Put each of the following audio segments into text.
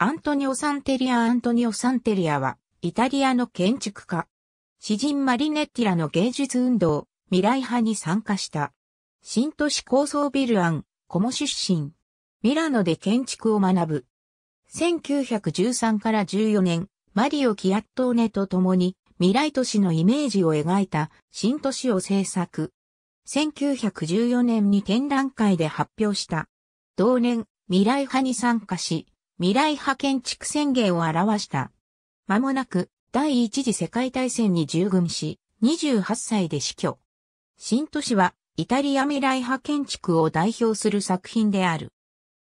アントニオ・サンテリア・アントニオ・サンテリアは、イタリアの建築家。詩人マリネッティラの芸術運動、未来派に参加した。新都市構想ビルアン、コモ出身。ミラノで建築を学ぶ。1913から14年、マリオ・キアットーネと共に、未来都市のイメージを描いた新都市を制作。1914年に展覧会で発表した。同年、未来派に参加し、未来派建築宣言を表した。間もなく第一次世界大戦に従軍し、28歳で死去。新都市はイタリア未来派建築を代表する作品である。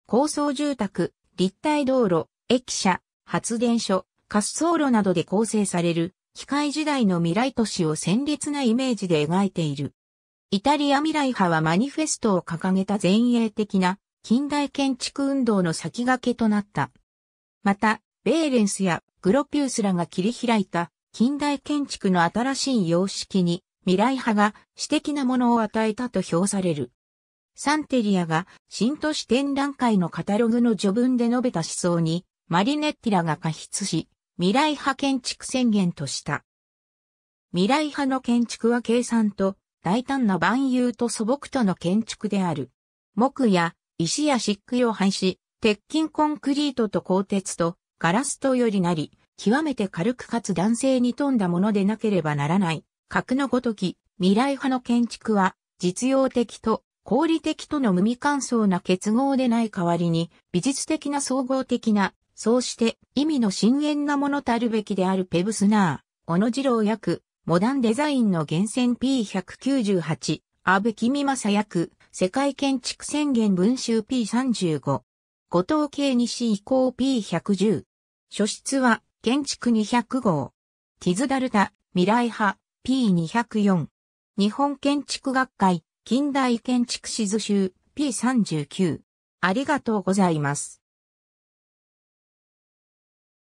高層住宅、立体道路、駅舎、発電所、滑走路などで構成される、機械時代の未来都市を鮮烈なイメージで描いている。イタリア未来派はマニフェストを掲げた前衛的な近代建築運動の先駆けとなった。また、ベーレンスやグロピウスらが切り開いた近代建築の新しい様式に未来派が私的なものを与えたと評される。サンテリアが新都市展覧会のカタログの序文で述べた思想にマリネッティラが過筆し未来派建築宣言とした。未来派の建築は計算と大胆な万有と素朴との建築である。木や石や漆喰を廃し、鉄筋コンクリートと鋼鉄とガラスとよりなり、極めて軽くかつ男性に富んだものでなければならない。格のごとき、未来派の建築は、実用的と合理的との無味乾燥な結合でない代わりに、美術的な総合的な、そうして意味の深遠なものたるべきであるペブスナー、小野次郎役、モダンデザインの源泉 P198、安部君正役、世界建築宣言文集 P35。後藤慶西以降 P110。書室は建築200号。ティズダルタ未来派 P204。日本建築学会近代建築史図集 P39。ありがとうございます。